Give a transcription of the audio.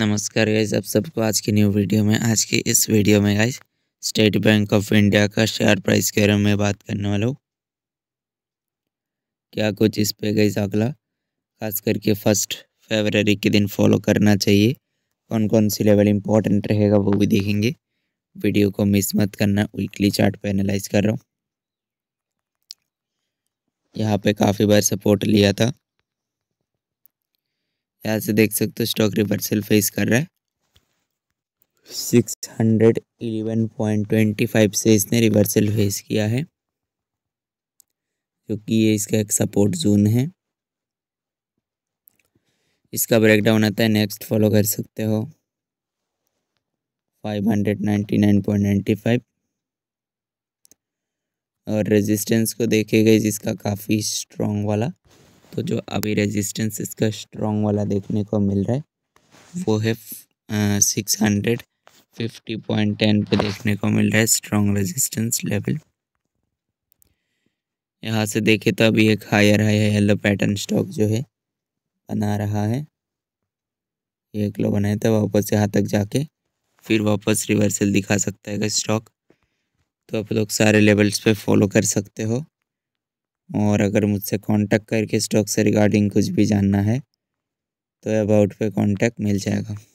नमस्कार गाइज आप सबको आज की न्यू वीडियो में आज की इस वीडियो में guys state bank of India का शेयर प्राइस के बारे में बात करने वाला हूँ क्या कुछ इस पे गई अगला खास करके फर्स्ट फेबररी के दिन फॉलो करना चाहिए कौन कौन सी लेवल इंपॉर्टेंट रहेगा वो भी देखेंगे वीडियो को मिस मत करना वीकली चार्ट पे एनालाइज कर रहा हूँ यहाँ पे काफ़ी बार सपोर्ट लिया था यहाँ से देख सकते हो स्टॉक रिवर्सल फेस कर रहा है six hundred eleven point twenty five से इसने रिवर्सल फेस किया है क्योंकि ये इसका एक सपोर्ट जोन है इसका ब्रेकडाउन आता है नेक्स्ट फॉलो कर सकते हो five hundred ninety ninety nine point five और रेजिस्टेंस को देखेगा जिसका काफ़ी स्ट्रॉन्ग वाला तो जो अभी रेजिस्टेंस इसका स्ट्रॉन्ग वाला देखने को मिल रहा है वो है six hundred fifty point ten पे देखने को मिल रहा है स्ट्रॉन्ग रेजिस्टेंस लेवल यहाँ से देखें तो अभी एक higher high yellow pattern stock जो है बना रहा है ये एक लो बनाया था वापस यहाँ तक जाके फिर वापस रिवर्सल दिखा सकता है स्टॉक तो आप लोग सारे लेवल्स पे फॉलो कर सकते हो और अगर मुझसे कांटेक्ट करके स्टॉक से रिगार्डिंग कुछ भी जानना है तो अबाउट पे कांटेक्ट मिल जाएगा